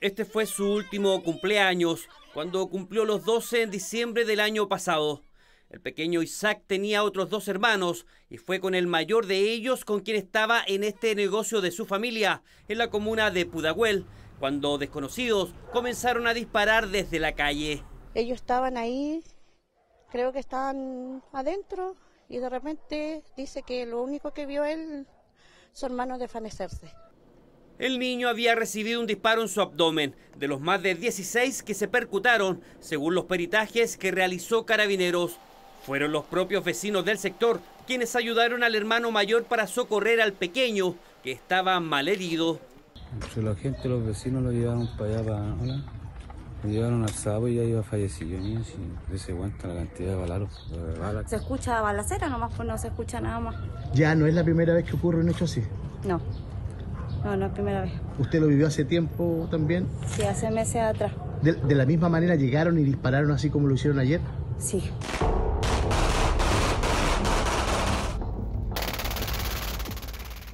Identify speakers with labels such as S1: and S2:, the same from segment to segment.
S1: Este fue su último cumpleaños, cuando cumplió los 12 en diciembre del año pasado. El pequeño Isaac tenía otros dos hermanos y fue con el mayor de ellos con quien estaba en este negocio de su familia, en la comuna de Pudahuel, cuando desconocidos comenzaron a disparar desde la calle.
S2: Ellos estaban ahí, creo que estaban adentro, y de repente dice que lo único que vio él, su hermano desvanecerse.
S1: El niño había recibido un disparo en su abdomen, de los más de 16 que se percutaron, según los peritajes que realizó Carabineros. Fueron los propios vecinos del sector quienes ayudaron al hermano mayor para socorrer al pequeño, que estaba malherido. herido.
S2: Pues la gente, los vecinos lo llevaron para allá, para... Lo llevaron al sábado y ya
S1: iba fallecido,
S2: niño, se cuenta la cantidad de balas. Se escucha balacera nomás, pues no se escucha nada más.
S1: Ya, ¿no es la primera vez que ocurre un hecho así?
S2: No. No, no primera vez.
S1: ¿Usted lo vivió hace tiempo también?
S2: Sí, hace meses atrás.
S1: ¿De, de la misma manera llegaron y dispararon así como lo hicieron ayer? Sí.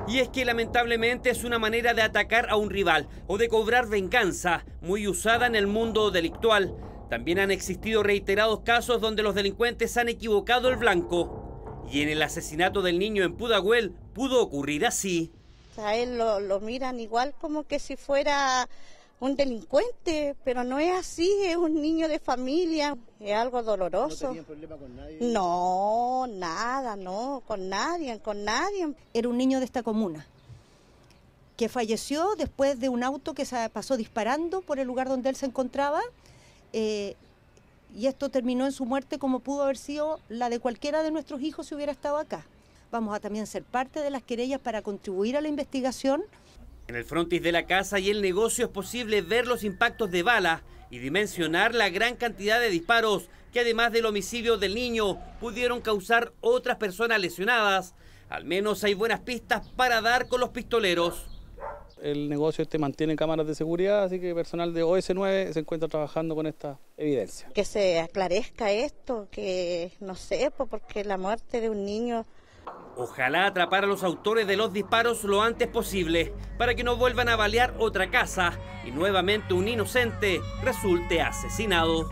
S1: Y es que lamentablemente es una manera de atacar a un rival o de cobrar venganza, muy usada en el mundo delictual. También han existido reiterados casos donde los delincuentes han equivocado el blanco. Y en el asesinato del niño en Pudahuel pudo ocurrir así.
S2: A él lo, miran igual como que si fuera un delincuente, pero no es así, es un niño de familia, es algo doloroso. ¿No No, nada, no, con nadie, con nadie. Era un niño de esta comuna que falleció después de un auto que se pasó disparando por el lugar donde él se encontraba eh, y esto terminó en su muerte como pudo haber sido la de cualquiera de nuestros hijos si hubiera estado acá. Vamos a también ser parte de las querellas para contribuir a la investigación.
S1: En el frontis de la casa y el negocio es posible ver los impactos de bala y dimensionar la gran cantidad de disparos que además del homicidio del niño pudieron causar otras personas lesionadas. Al menos hay buenas pistas para dar con los pistoleros. El negocio este mantiene cámaras de seguridad, así que personal de OS9 se encuentra trabajando con esta evidencia.
S2: Que se aclarezca esto, que no sé, porque la muerte de un niño
S1: Ojalá atrapar a los autores de los disparos lo antes posible, para que no vuelvan a balear otra casa y nuevamente un inocente resulte asesinado.